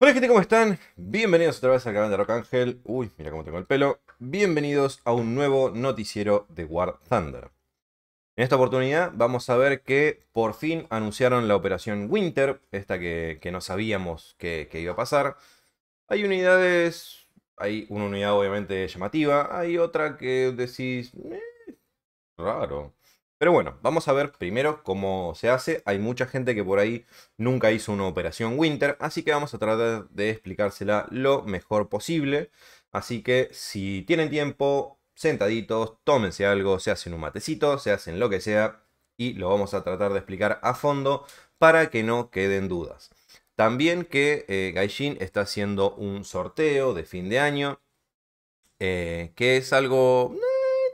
Hola gente, ¿cómo están? Bienvenidos otra vez al canal de Rock Angel. Uy, mira cómo tengo el pelo. Bienvenidos a un nuevo noticiero de War Thunder. En esta oportunidad vamos a ver que por fin anunciaron la operación Winter, esta que, no sabíamos que, iba a pasar. Hay unidades, hay una unidad obviamente llamativa, hay otra que decís, eh, raro. Pero bueno, vamos a ver primero cómo se hace. Hay mucha gente que por ahí nunca hizo una operación Winter, así que vamos a tratar de explicársela lo mejor posible. Así que si tienen tiempo, sentaditos, tómense algo, se hacen un matecito, se hacen lo que sea, y lo vamos a tratar de explicar a fondo para que no queden dudas. También que eh, Gaijin está haciendo un sorteo de fin de año, eh, que es algo mm,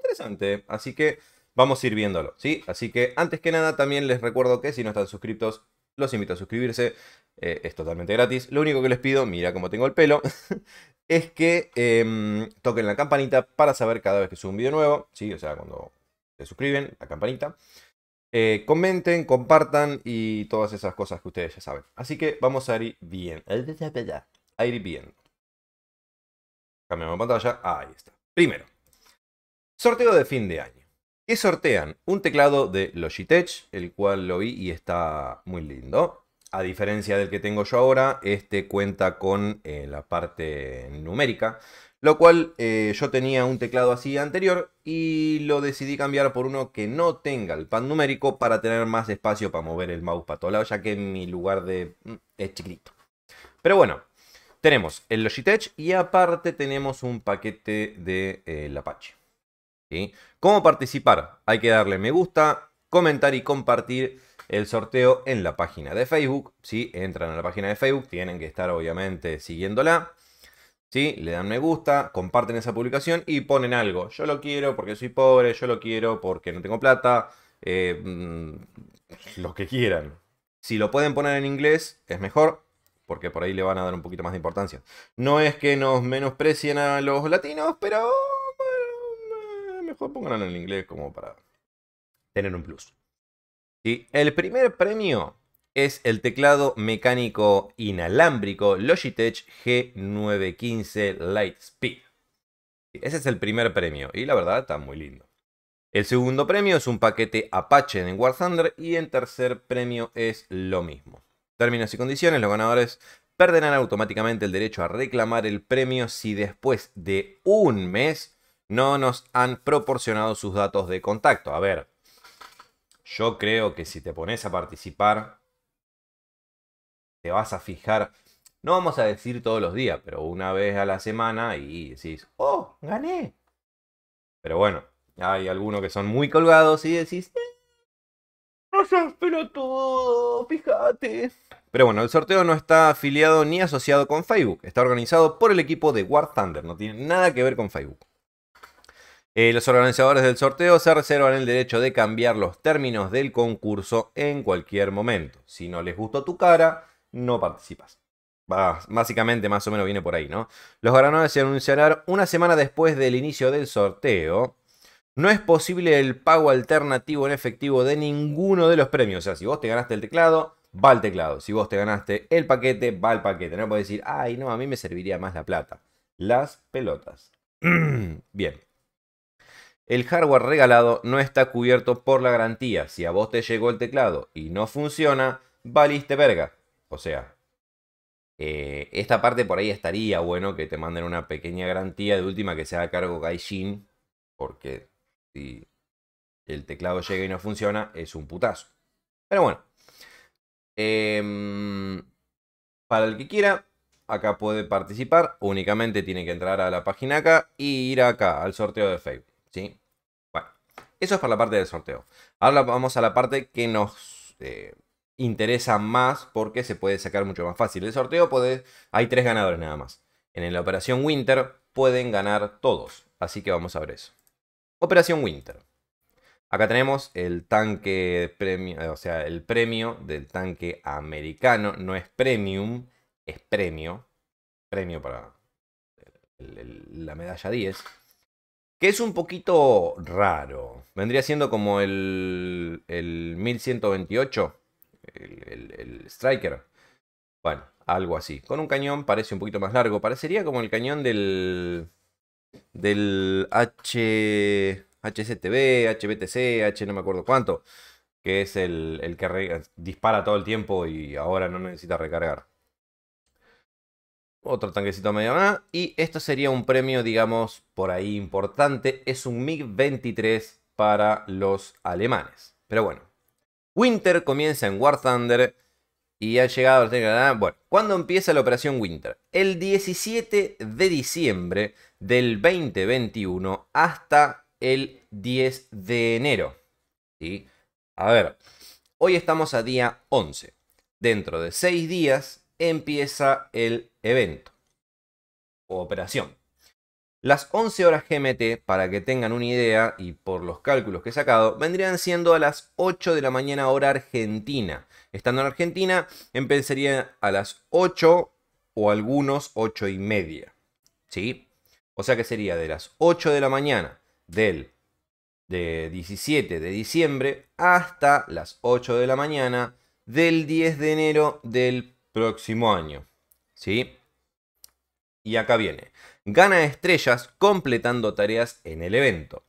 interesante. Así que vamos a ir viéndolo, ¿sí? Así que antes que nada también les recuerdo que si no están suscritos, los invito a suscribirse, eh, es totalmente gratis. Lo único que les pido, mira cómo tengo el pelo, es que em, toquen la campanita para saber cada vez que subo un video nuevo, ¿sí? O sea, cuando se suscriben, la campanita. Eh, comenten, compartan y todas esas cosas que ustedes ya saben. Así que vamos a ir bien. A ir bien. Cambiamos pantalla. Ahí está. Primero, sorteo de fin de año que sortean un teclado de Logitech, el cual lo vi y está muy lindo. A diferencia del que tengo yo ahora, este cuenta con eh, la parte numérica, lo cual eh, yo tenía un teclado así anterior y lo decidí cambiar por uno que no tenga el pan numérico para tener más espacio para mover el mouse para todos lados, ya que mi lugar de... Mm, es chiquito. Pero bueno, tenemos el Logitech y aparte tenemos un paquete de eh, Apache. ¿Cómo participar? Hay que darle me gusta, comentar y compartir el sorteo en la página de Facebook. Si entran a la página de Facebook, tienen que estar obviamente siguiéndola. ¿sí? Le dan me gusta, comparten esa publicación y ponen algo. Yo lo quiero porque soy pobre, yo lo quiero porque no tengo plata. Eh, mm, lo que quieran. Si lo pueden poner en inglés, es mejor, porque por ahí le van a dar un poquito más de importancia. No es que nos menosprecien a los latinos, pero pónganlo en inglés como para tener un plus. Y El primer premio es el teclado mecánico inalámbrico Logitech G915 Lightspeed. Ese es el primer premio y la verdad está muy lindo. El segundo premio es un paquete Apache en War Thunder y el tercer premio es lo mismo. Términos y condiciones, los ganadores perderán automáticamente el derecho a reclamar el premio si después de un mes no nos han proporcionado sus datos de contacto. A ver, yo creo que si te pones a participar, te vas a fijar, no vamos a decir todos los días, pero una vez a la semana y decís, oh, gané. Pero bueno, hay algunos que son muy colgados y decís, pero eh, no seas pelotudo, fíjate. Pero bueno, el sorteo no está afiliado ni asociado con Facebook. Está organizado por el equipo de War Thunder. No tiene nada que ver con Facebook. Eh, los organizadores del sorteo se reservan el derecho de cambiar los términos del concurso en cualquier momento. Si no les gustó tu cara, no participas. básicamente, más o menos viene por ahí, ¿no? Los ganadores se anunciarán una semana después del inicio del sorteo. No es posible el pago alternativo en efectivo de ninguno de los premios. O sea, si vos te ganaste el teclado, va el teclado. Si vos te ganaste el paquete, va el paquete. No puedes decir, ay, no, a mí me serviría más la plata. Las pelotas. Bien. El hardware regalado no está cubierto por la garantía. Si a vos te llegó el teclado y no funciona, valiste verga. O sea, eh, esta parte por ahí estaría bueno que te manden una pequeña garantía de última que sea a cargo Gaijin, porque si el teclado llega y no funciona, es un putazo. Pero bueno, em, para el que quiera, acá puede participar. Únicamente tiene que entrar a la página acá y ir acá al sorteo de Facebook. ¿sí? Eso es para la parte del sorteo. Ahora vamos a la parte que nos eh, interesa más porque se puede sacar mucho más fácil. El sorteo hay tres ganadores nada más. En la operación Winter pueden ganar todos. Así que vamos a ver eso. Operación Winter. Acá tenemos el tanque premio, o sea, el premio del tanque americano. No es premium, es premio. Premio para la medalla 10 que es un poquito raro. Vendría siendo como el, el 1128, el, el, Striker. Bueno, algo así. Con un cañón parece un poquito más largo. Parecería como el cañón del, del H, HCTB, HBTC, H no me acuerdo cuánto. Que es el, que dispara todo el tiempo y ahora no necesita recargar otro tanquecito medio más. Y esto sería un premio, digamos, por ahí importante. Es un MiG-23 para los alemanes. Pero bueno. Winter comienza en War Thunder y ha llegado... Ah, bueno, ¿cuándo empieza la operación Winter? El 17 de diciembre del 2021 hasta el 10 de enero. Y, A ver, hoy estamos a día 11. Dentro de 6 días empieza el evento o operación. Las 11 horas GMT, para que tengan una idea y por los cálculos que he sacado, vendrían siendo a las 8 de la mañana hora argentina. Estando en Argentina, empezaría a las 8 o algunos 8 y media. ¿Sí? O sea que sería de las 8 de la mañana del de 17 de diciembre hasta las 8 de la mañana del 10 de enero del próximo año. ¿sí? Y acá viene. Gana estrellas completando tareas en el evento.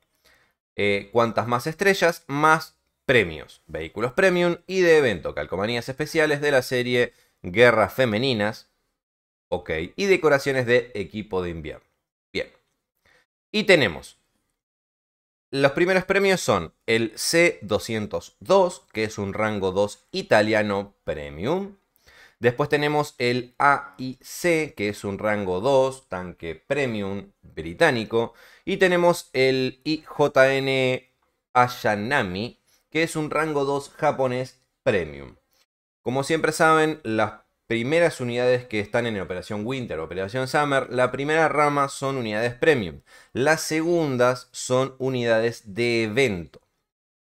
Eh, cuantas más estrellas, más premios. Vehículos premium y de evento. Calcomanías especiales de la serie Guerras Femeninas. Ok. Y decoraciones de equipo de invierno. Bien. Y tenemos los primeros premios son el C202, que es un rango 2 italiano premium, Después tenemos el AIC, que es un rango 2, tanque premium británico. Y tenemos el IJN Ayanami, que es un rango 2 japonés premium. Como siempre saben, las primeras unidades que están en Operación Winter o Operación Summer, la primera rama son unidades premium. Las segundas son unidades de evento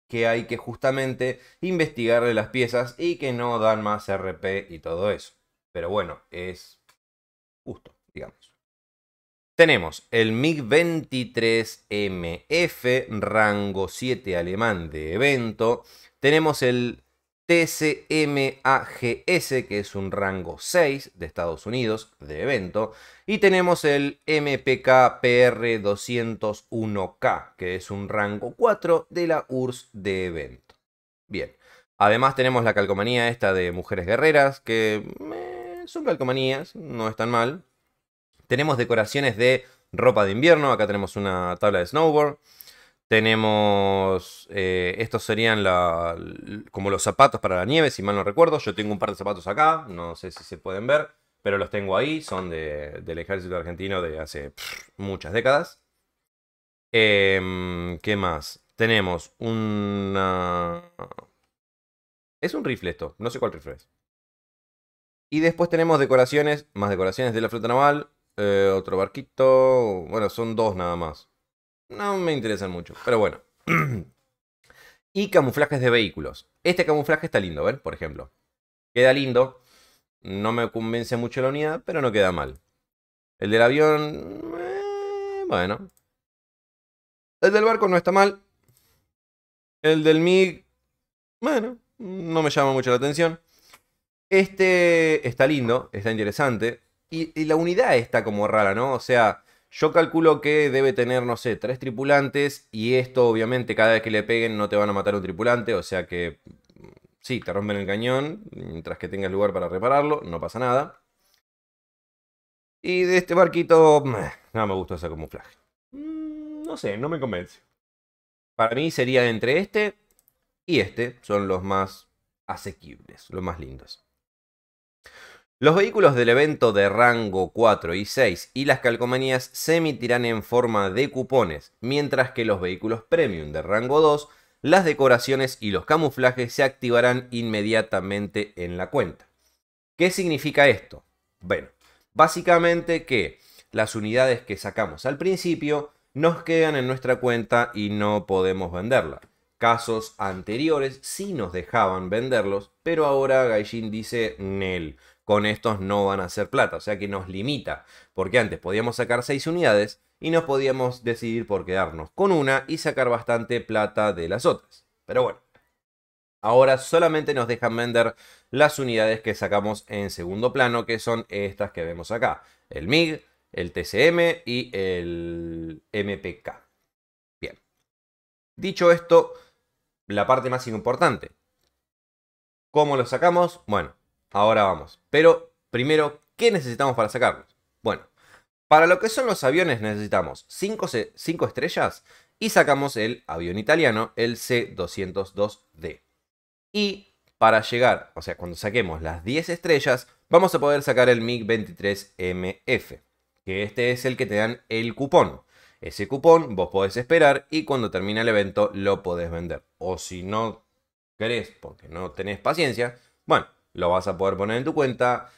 que hay que justamente investigarle las piezas y que no dan más RP y todo eso. Pero bueno, es justo, digamos. Tenemos el MiG-23MF, rango 7 alemán de evento. Tenemos el TCMAGS, que es un rango 6 de Estados Unidos de evento, y tenemos el mpkpr 201K, que es un rango 4 de la URSS de evento. Bien, además tenemos la calcomanía esta de mujeres guerreras, que eh, son calcomanías, no están mal. Tenemos decoraciones de ropa de invierno, acá tenemos una tabla de snowboard. Tenemos, eh, estos serían la, como los zapatos para la nieve, si mal no recuerdo. Yo tengo un par de zapatos acá, no sé si se pueden ver, pero los tengo ahí, son del ejército argentino de hace muchas décadas. Em, ¿Qué más? Tenemos una... Es un rifle esto, no sé cuál rifle es. Y después tenemos decoraciones, más decoraciones de la flota naval, eh, otro barquito, bueno, son dos nada más no me interesan mucho, pero bueno. y camuflajes de vehículos. Este camuflaje está lindo, ¿ver? Por ejemplo. Queda lindo. No me convence mucho la unidad, pero no queda mal. El del avión... Eh, bueno. El del barco no está mal. El del MIG... Bueno, no me llama mucho la atención. Este está lindo, está interesante. y la unidad está como rara, ¿no? O sea, yo calculo que debe tener, no sé, tres tripulantes y esto obviamente cada vez que le peguen no te van a matar un tripulante, o sea que mm, sí, te rompen el cañón, mientras que tengas lugar para repararlo, no pasa nada. Y de este barquito, no me gusta ese camuflaje. Mm, no sé, no me convence. Para mí sería entre este y este, son los más asequibles, los más lindos. Los vehículos del evento de rango 4 y 6 y las calcomanías se emitirán en forma de cupones, mientras que los vehículos premium de rango 2, las decoraciones y los camuflajes se activarán inmediatamente en la cuenta. ¿Qué significa esto? Bueno, básicamente que las unidades que sacamos al principio nos quedan en nuestra cuenta y no podemos venderla. Casos anteriores sí nos dejaban venderlos, pero ahora Gaijin dice, Nel, con estos no van a ser plata, o sea que nos limita, porque antes podíamos sacar 6 unidades y nos podíamos decidir por quedarnos con una y sacar bastante plata de las otras. Pero bueno, ahora solamente nos dejan vender las unidades que sacamos en segundo plano, que son estas que vemos acá, el MIG, el TCM y el MPK. Bien, dicho esto, la parte más importante. ¿Cómo lo sacamos? Bueno, Ahora vamos. Pero primero, ¿qué necesitamos para sacarlos? Bueno, para lo que son los aviones necesitamos 5 estrellas y sacamos el avión italiano, el C-202D. Y para llegar, o sea, cuando saquemos las 10 estrellas, vamos a poder sacar el MiG-23MF, que este es el que te dan el cupón. Ese cupón vos podés esperar y cuando termina el evento lo podés vender. O si no querés, porque no tenés paciencia, bueno, lo vas a poder poner en tu cuenta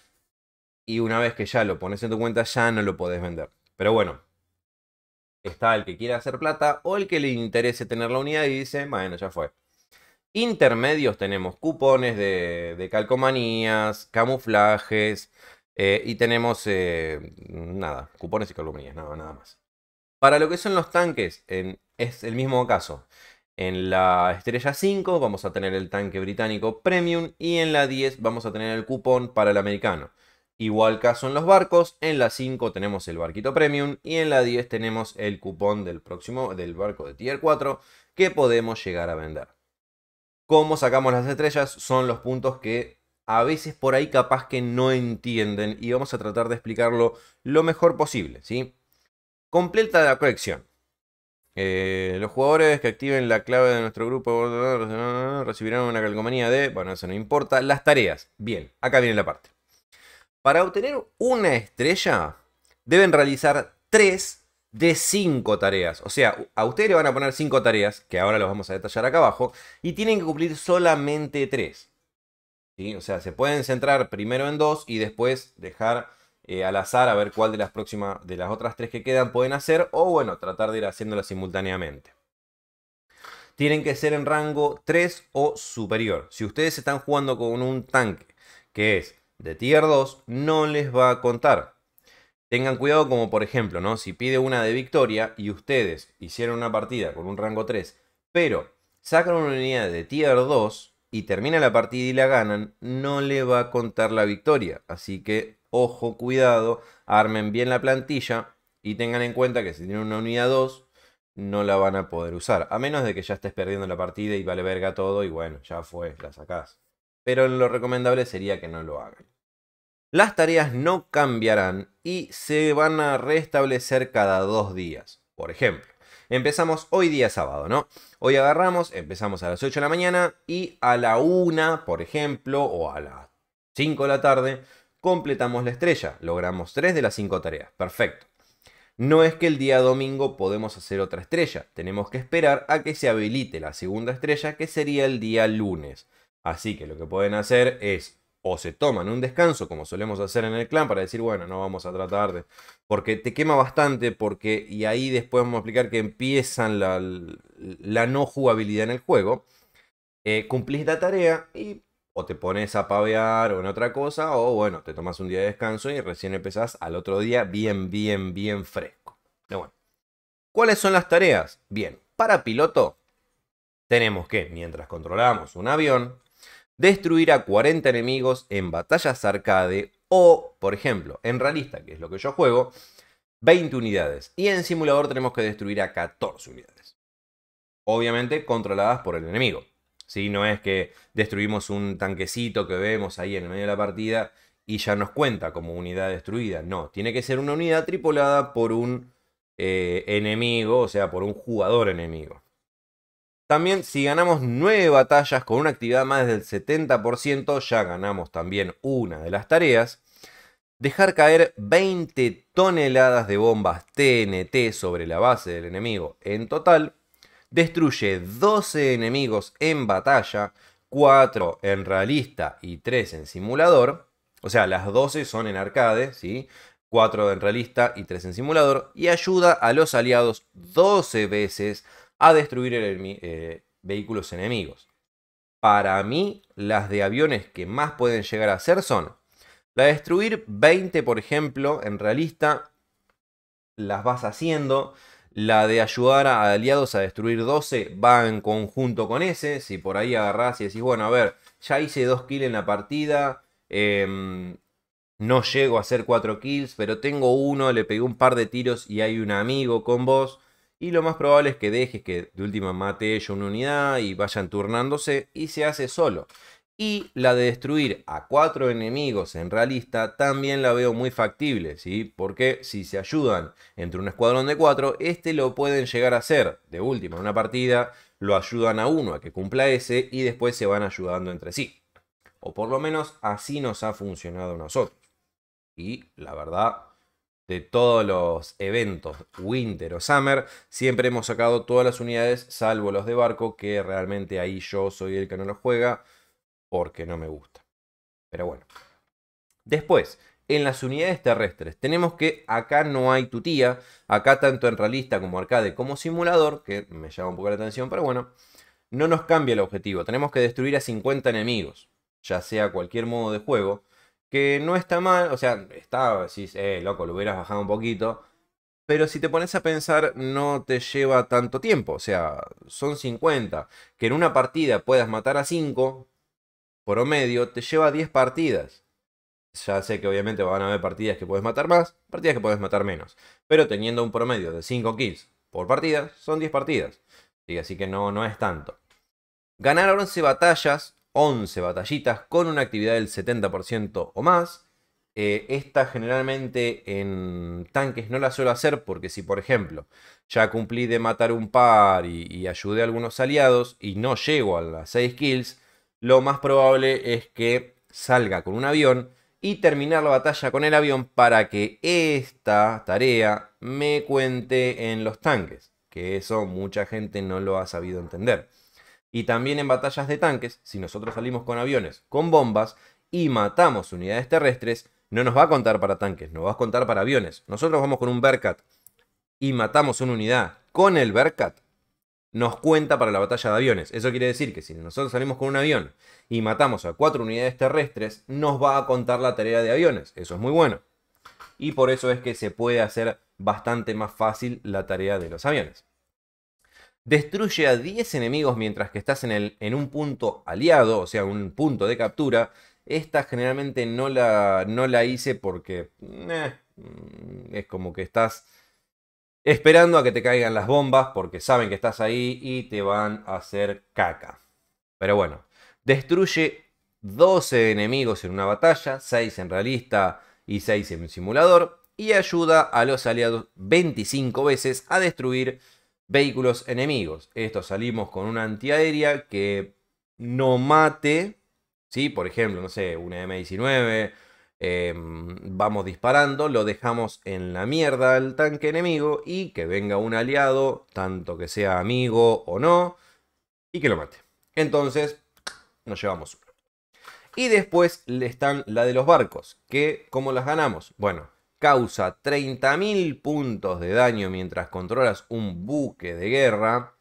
y una vez que ya lo pones en tu cuenta ya no lo podés vender. Pero bueno, está el que quiere hacer plata o el que le interese tener la unidad y dice, bueno, ya fue. Intermedios tenemos cupones de, calcomanías, camuflajes eh, y tenemos, eh, nada, cupones y calcomanías, nada, nada más. Para lo que son los tanques, es el mismo caso. En la estrella 5 vamos a tener el tanque británico premium y en la 10 vamos a tener el cupón para el americano. Igual caso en los barcos, en la 5 tenemos el barquito premium y en la 10 tenemos el cupón del próximo del barco de tier 4 que podemos llegar a vender. Cómo sacamos las estrellas son los puntos que a veces por ahí capaz que no entienden y vamos a tratar de explicarlo lo mejor posible, ¿sí? Completa la colección. Eh, los jugadores que activen la clave de nuestro grupo eh, recibirán una calcomanía de. Bueno, eso no importa. Las tareas. Bien, acá viene la parte. Para obtener una estrella, deben realizar 3 de 5 tareas. O sea, a ustedes le van a poner 5 tareas, que ahora los vamos a detallar acá abajo, y tienen que cumplir solamente 3. O sea, se pueden centrar primero en 2 y después dejar eh, al azar a ver cuál de las próximas, de las otras tres que quedan pueden hacer, o bueno, tratar de ir haciéndolas simultáneamente. Tienen que ser en rango 3 o superior. Si ustedes están jugando con un tanque que es de tier 2, no les va a contar. Tengan cuidado como por ejemplo, ¿no? Si pide una de victoria y ustedes hicieron una partida con un rango 3, pero sacan una unidad de tier 2 y termina la partida y la ganan, no le va a contar la victoria. Así que ojo, cuidado, armen bien la plantilla y tengan en cuenta que si tienen una unidad 2, no la van a poder usar. A menos de que ya estés perdiendo la partida y vale verga todo y bueno, ya fue, la sacás. Pero lo recomendable sería que no lo hagan. Las tareas no cambiarán y se van a restablecer cada dos días. Por ejemplo, empezamos hoy día sábado, ¿no? Hoy agarramos, empezamos a las 8 de la mañana y a la 1, por ejemplo, o a las 5 de la tarde, completamos la estrella, logramos 3 de las 5 tareas, perfecto. No es que el día domingo podemos hacer otra estrella, tenemos que esperar a que se habilite la segunda estrella que sería el día lunes. Así que lo que pueden hacer es o se toman un descanso como solemos hacer en el clan para decir, bueno, no vamos a tratar de... Porque te quema bastante porque... Y ahí después vamos a explicar que empiezan la, la no jugabilidad en el juego. Eh, cumplís la tarea y te pones a pavear o en otra cosa, o bueno, te tomas un día de descanso y recién empezás al otro día bien, bien, bien fresco. bueno, ¿cuáles son las tareas? Bien, para piloto tenemos que, mientras controlamos un avión, destruir a 40 enemigos en batallas arcade o, por ejemplo, en realista, que es lo que yo juego, 20 unidades. Y en simulador tenemos que destruir a 14 unidades. Obviamente controladas por el enemigo. Si No es que destruimos un tanquecito que vemos ahí en el medio de la partida y ya nos cuenta como unidad destruida. No, tiene que ser una unidad tripulada por un eh, enemigo, o sea, por un jugador enemigo. También si ganamos 9 batallas con una actividad más del 70%, ya ganamos también una de las tareas. Dejar caer 20 toneladas de bombas TNT sobre la base del enemigo en total destruye 12 enemigos en batalla, 4 en realista y 3 en simulador. O sea, las 12 son en arcade, ¿sí? 4 en realista y 3 en simulador. Y ayuda a los aliados 12 veces a destruir el, eh, vehículos enemigos. Para mí, las de aviones que más pueden llegar a ser son la destruir 20, por ejemplo, en realista. Las vas haciendo. La de ayudar a aliados a destruir 12 va en conjunto con ese. Si por ahí agarrás y decís, bueno, a ver, ya hice 2 kills en la partida. Em, no llego a hacer 4 kills, pero tengo uno, le pegué un par de tiros y hay un amigo con vos. Y lo más probable es que dejes que de última mate yo una unidad y vayan turnándose y se hace solo. Y la de destruir a cuatro enemigos en realista también la veo muy factible, ¿sí? Porque si se ayudan entre un escuadrón de cuatro, este lo pueden llegar a hacer. De última, en una partida lo ayudan a uno a que cumpla ese y después se van ayudando entre sí. O por lo menos así nos ha funcionado a nosotros. Y la verdad, de todos los eventos Winter o Summer, siempre hemos sacado todas las unidades, salvo los de barco, que realmente ahí yo soy el que no los juega porque no me gusta. Pero bueno. Después, en las unidades terrestres, tenemos que acá no hay tutía. Acá tanto en realista como arcade como simulador, que me llama un poco la atención, pero bueno, no nos cambia el objetivo. Tenemos que destruir a 50 enemigos, ya sea cualquier modo de juego. Que no está mal, o sea, está, decís, eh, loco, lo hubieras bajado un poquito. Pero si te pones a pensar, no te lleva tanto tiempo. O sea, son 50. Que en una partida puedas matar a 5, promedio te lleva 10 partidas. Ya sé que obviamente van a haber partidas que puedes matar más, partidas que puedes matar menos. Pero teniendo un promedio de 5 kills por partida, son 10 partidas. Así que no, no es tanto. Ganar 11 batallas, 11 batallitas, con una actividad del 70% o más. Eh, esta generalmente en tanques no la suelo hacer porque si por ejemplo ya cumplí de matar un par y, y ayudé a algunos aliados y no llego a las 6 kills, lo más probable es que salga con un avión y terminar la batalla con el avión para que esta tarea me cuente en los tanques, que eso mucha gente no lo ha sabido entender. Y también en batallas de tanques, si nosotros salimos con aviones, con bombas y matamos unidades terrestres, no nos va a contar para tanques, nos va a contar para aviones. Nosotros vamos con un Berkat y matamos una unidad con el Berkat, nos cuenta para la batalla de aviones. Eso quiere decir que si nosotros salimos con un avión y matamos a cuatro unidades terrestres, nos va a contar la tarea de aviones. Eso es muy bueno. Y por eso es que se puede hacer bastante más fácil la tarea de los aviones. Destruye a 10 enemigos mientras que estás en, el, en un punto aliado, o sea, un punto de captura. Esta generalmente no la, no la hice porque eh, es como que estás esperando a que te caigan las bombas porque saben que estás ahí y te van a hacer caca. Pero bueno, destruye 12 enemigos en una batalla, 6 en realista y 6 en simulador, y ayuda a los aliados 25 veces a destruir vehículos enemigos. Esto salimos con una antiaérea que no mate, ¿sí? por ejemplo, no sé, una M19 Em, vamos disparando, lo dejamos en la mierda al tanque enemigo y que venga un aliado, tanto que sea amigo o no, y que lo mate. Entonces, nos llevamos uno. Y después le están la de los barcos, que ¿cómo las ganamos? Bueno, causa 30.000 puntos de daño mientras controlas un buque de guerra,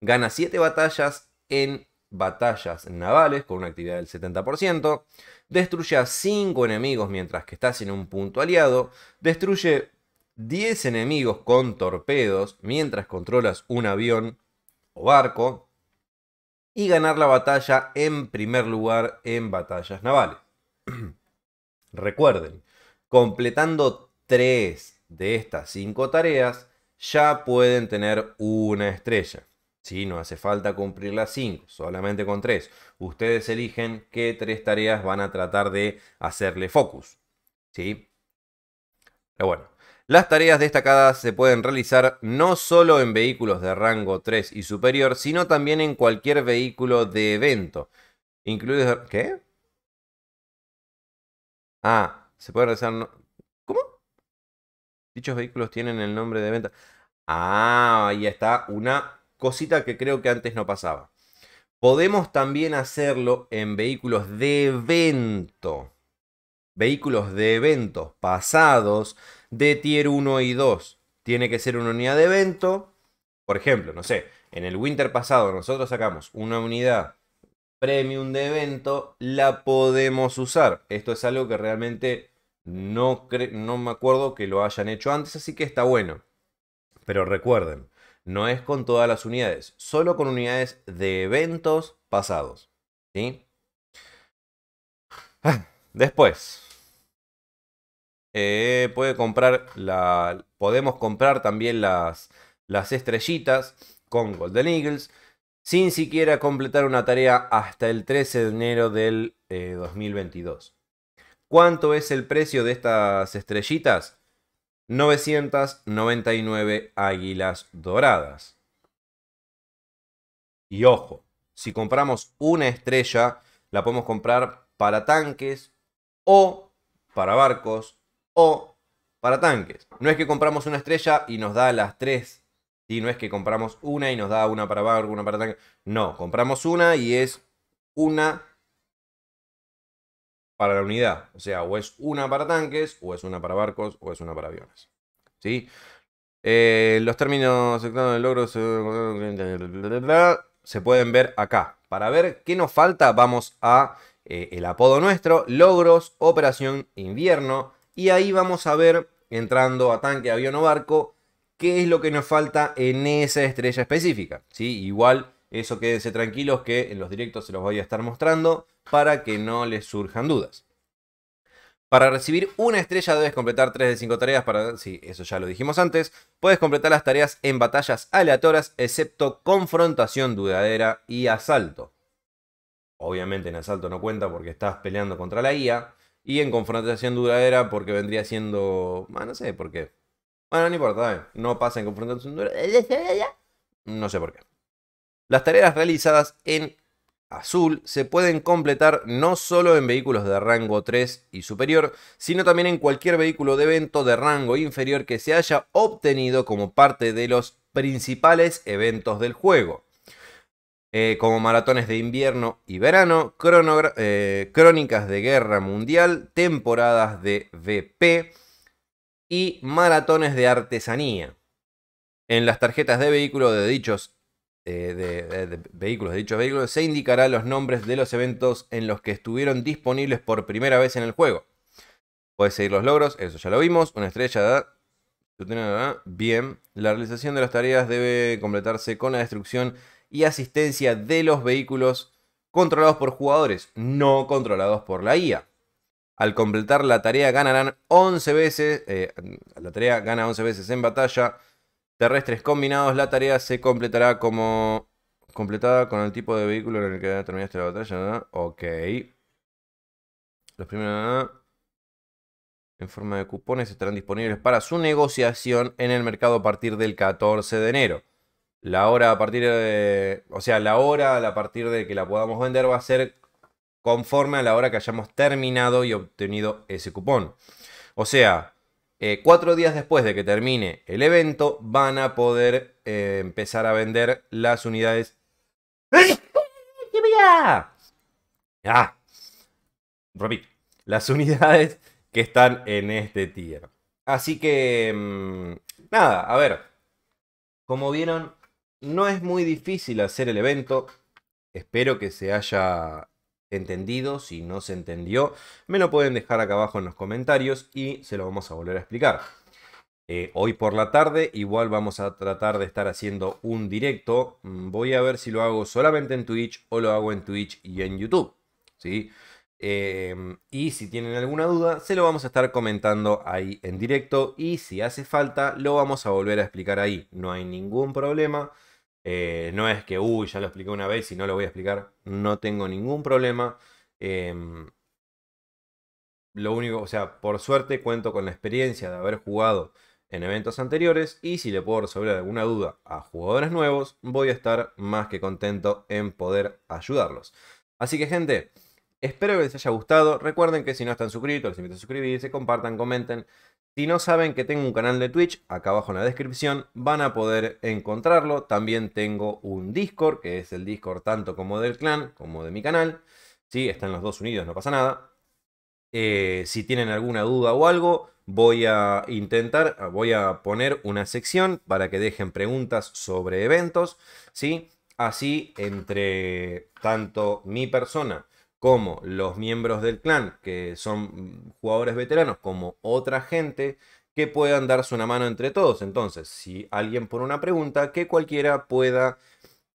gana 7 batallas en batallas navales con una actividad del 70%, Destruye a 5 enemigos mientras que estás en un punto aliado, destruye 10 enemigos con torpedos mientras controlas un avión o barco, y ganar la batalla en primer lugar en batallas navales. Recuerden, completando 3 de estas 5 tareas, ya pueden tener una estrella. Sí, no hace falta cumplir las 5, solamente con 3. Ustedes eligen qué tres tareas van a tratar de hacerle focus. ¿Sí? Pero bueno, las tareas destacadas se pueden realizar no solo en vehículos de rango 3 y superior, sino también en cualquier vehículo de evento. Incluidos... ¿Qué? Ah, se puede realizar... ¿Cómo? Dichos vehículos tienen el nombre de venta. Ah, ahí está una cosita que creo que antes no pasaba. Podemos también hacerlo en vehículos de evento. Vehículos de eventos pasados de tier 1 y 2. Tiene que ser una unidad de evento. Por ejemplo, no sé, en el winter pasado nosotros sacamos una unidad premium de evento, la podemos usar. Esto es algo que realmente no, no me acuerdo que lo hayan hecho antes, así que está bueno. Pero recuerden, no es con todas las unidades, solo con unidades de eventos pasados. ¿sí? Ah, después, eh, puede comprar la, podemos comprar también las, las estrellitas con Golden Eagles sin siquiera completar una tarea hasta el 13 de enero del 2022. Eh, ¿Cuánto es el precio de estas estrellitas? 999 águilas doradas. Y ojo, si compramos una estrella, la podemos comprar para tanques o para barcos o para tanques. No es que compramos una estrella y nos da las tres. Y No es que compramos una y nos da una para barco, una para tanque. No, compramos una y es una para la unidad. O sea, o es una para tanques, o es una para barcos, o es una para aviones. ¿Sí? Eh, los términos de logros eh, se pueden ver acá. Para ver qué nos falta, vamos a eh, el apodo nuestro, logros, operación invierno. Y ahí vamos a ver, entrando a tanque, avión o barco, qué es lo que nos falta en esa estrella específica. ¿sí? Igual eso quédense tranquilos que en los directos se los voy a estar mostrando para que no les surjan dudas. Para recibir una estrella debes completar 3 de 5 tareas, para... sí, eso ya lo dijimos antes. Puedes completar las tareas en batallas aleatorias, excepto confrontación duradera y asalto. Obviamente en asalto no cuenta porque estás peleando contra la guía. Y en confrontación duradera porque vendría siendo... Bueno, ah, no sé por qué. Bueno, no importa, no pasa en confrontación duradera. No sé por qué. Las tareas realizadas en azul se pueden completar no solo en vehículos de rango 3 y superior, sino también en cualquier vehículo de evento de rango inferior que se haya obtenido como parte de los principales eventos del juego. Eh, como maratones de invierno y verano, eh, crónicas de guerra mundial, temporadas de VP y maratones de artesanía. En las tarjetas de vehículo de dichos eh, eh, de, vehículos, de dichos vehículos, se indicará los nombres de los eventos en los que estuvieron disponibles por primera vez en el juego. Puedes seguir los logros, eso ya lo vimos, una estrella da... Bien, la realización de las tareas debe completarse con la destrucción y asistencia de los vehículos controlados por jugadores, no controlados por la IA. Al completar la tarea ganarán 11 veces, eh, la tarea gana 11 veces en batalla, terrestres combinados, la tarea se completará como completada con el tipo de vehículo en el que terminaste la batalla. ¿no? Ok. Los primeros en forma de cupones estarán disponibles para su negociación en el mercado a partir del 14 de enero. La hora a partir de. O sea, la hora a partir de que la podamos vender va a ser conforme a la hora que hayamos terminado y obtenido ese cupón. O sea, eh, cuatro días después de que termine el evento, van a poder eh, empezar a vender las unidades. Ah, repito, las unidades que están en este tier. Así que, mm, nada, a ver. Como vieron, no es muy difícil hacer el evento. Espero que se haya entendido, si no se entendió, me lo pueden dejar acá abajo en los comentarios y se lo vamos a volver a explicar. Eh, hoy por la tarde igual vamos a tratar de estar haciendo un directo. Mm, voy a ver si lo hago solamente en Twitch o lo hago en Twitch y en YouTube. ¿sí? Em, y si tienen alguna duda, se lo vamos a estar comentando ahí en directo. Y si hace falta, lo vamos a volver a explicar ahí. No hay ningún problema. Eh, no es que, uy, ya lo expliqué una vez y no lo voy a explicar. No tengo ningún problema. Em, lo único, o sea, por suerte cuento con la experiencia de haber jugado en eventos anteriores y si le puedo resolver alguna duda a jugadores nuevos, voy a estar más que contento en poder ayudarlos. Así que gente, espero que les haya gustado. Recuerden que si no están suscritos, les invito a suscribirse, compartan, comenten. Si no saben que tengo un canal de Twitch, acá abajo en la descripción van a poder encontrarlo. También tengo un Discord, que es el Discord tanto como del clan como de mi canal. están los dos unidos, no pasa nada. Eh, si tienen alguna duda o algo, voy a intentar, voy a poner una sección para que dejen preguntas sobre eventos, ¿sí? Así entre tanto mi persona como los miembros del clan, que son jugadores veteranos, como otra gente, que puedan darse una mano entre todos. Entonces, si alguien pone una pregunta, que cualquiera pueda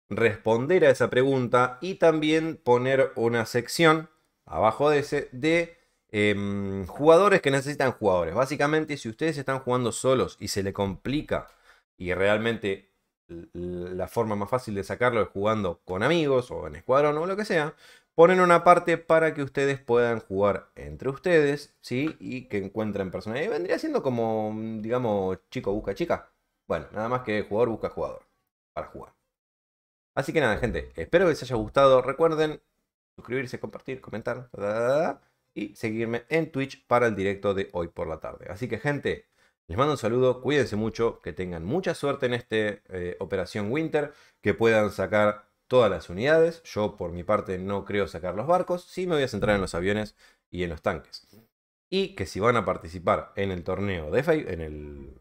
responder a esa pregunta y también poner una sección abajo de ese de em, jugadores que necesitan jugadores. Básicamente, si ustedes están jugando solos y se le complica y realmente la forma más fácil de sacarlo es jugando con amigos o en escuadrón o lo que sea, ponen una parte para que ustedes puedan jugar entre ustedes, ¿sí? Y que encuentren personas. Y vendría siendo como, digamos, chico busca chica. Bueno, nada más que jugador busca jugador para jugar. Así que nada, gente, espero que les haya gustado. Recuerden suscribirse, compartir, comentar y seguirme en Twitch para el directo de hoy por la tarde. Así que, gente, les mando un saludo, cuídense mucho, que tengan mucha suerte en esta eh, Operación Winter, que puedan sacar todas las unidades. Yo por mi parte no creo sacar los barcos, sí me voy a centrar en los aviones y en los tanques. Y que si van a participar en el torneo de Facebook, en el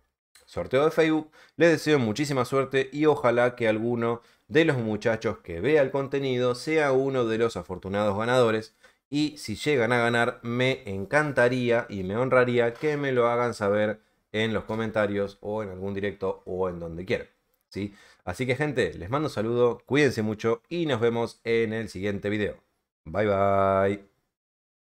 sorteo de Facebook, les deseo muchísima suerte y ojalá que alguno de los muchachos que vea el contenido sea uno de los afortunados ganadores. Y si llegan a ganar, me encantaría y me honraría que me lo hagan saber en los comentarios o en algún directo o en donde quieran. ¿sí? Así que gente, les mando un saludo, cuídense mucho y nos vemos en el siguiente video. Bye bye.